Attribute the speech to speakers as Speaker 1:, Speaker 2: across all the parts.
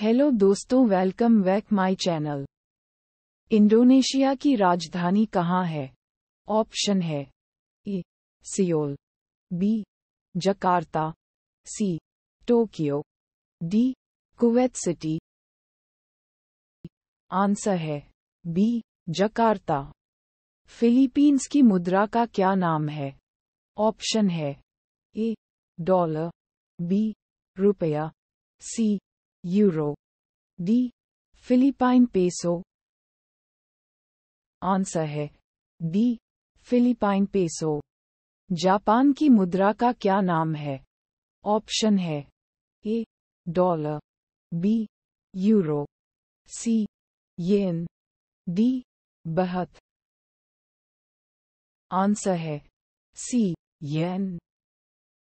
Speaker 1: hello दोस्तों welcome back my channel Indonesia की राजधानी कहाँ है ऑप्शन है A Seoul B Jakarta C Tokyo D Kuwait City answer है बी जकार्ता फिलीपींस की मुद्रा का क्या नाम है ऑप्शन है ए डॉलर बी रुपया C euro d Philippine peso answer है डी फिलीपाइन पेसो जापान की मुद्रा का क्या नाम है ऑप्शन है A dollar B euro C yen D baht answer है सी येन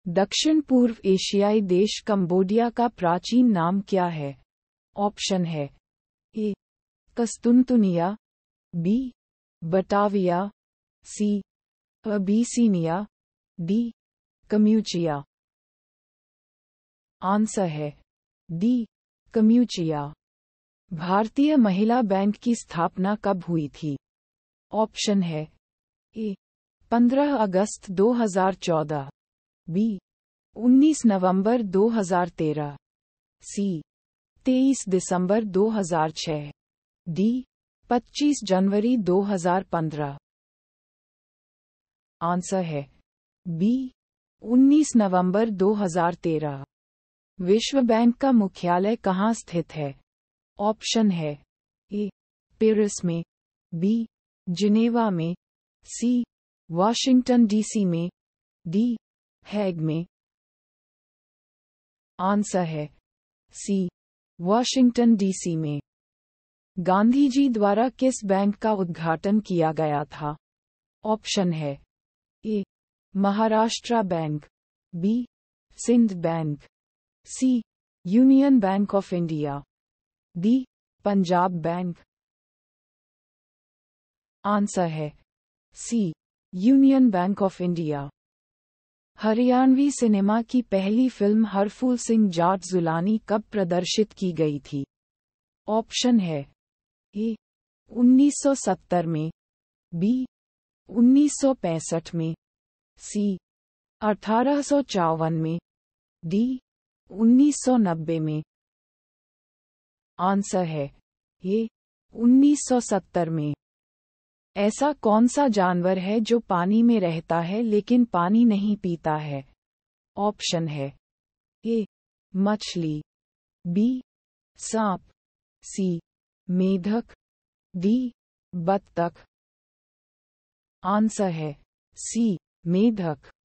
Speaker 1: दक्षिण पूर्व एशियाई देश कंबोडिया का प्राचीन नाम क्या है ऑप्शन है ए कस्तुनतुनिया B Batavia C Abyssinia D Kampuchea answer है D Kampuchea Bharatiya Mahila bank की स्थापना कब हुई थी ऑप्शन है ए 15 अगस्त 2014 बी 19 नवंबर 2013 सी 23 दिसंबर 2006 डी 25 जनवरी 2015 आंसर है बी 19 नवंबर 2013 विश्व बैंक का मुख्यालय कहाँ स्थित है ऑप्शन है ए पेरिस में बी जिनेवा में सी वाशिंगटन डीसी में डी हैग में आंसर है सी वॉशिंगटन डीसी में गांधी जी द्वारा किस बैंक का उद्घाटन किया गया था ऑप्शन है A Maharashtra Bank B Sindh Bank C Union Bank of India D Punjab Bank answer है C Union Bank of India Haryanvi cinema की पहली फिल्म हरफूल सिंह जाट जुलानी कब प्रदर्शित की गई थी ऑप्शन है ए 1970 में बी 1965 में सी अठारह में डी 1990 में आंसर है ए 1970 में ऐसा कौन सा जानवर है जो पानी में रहता है लेकिन पानी नहीं पीता है ऑप्शन है ए मछली बी सांप सी मेधक डी बत्तख आंसर है सी मेधक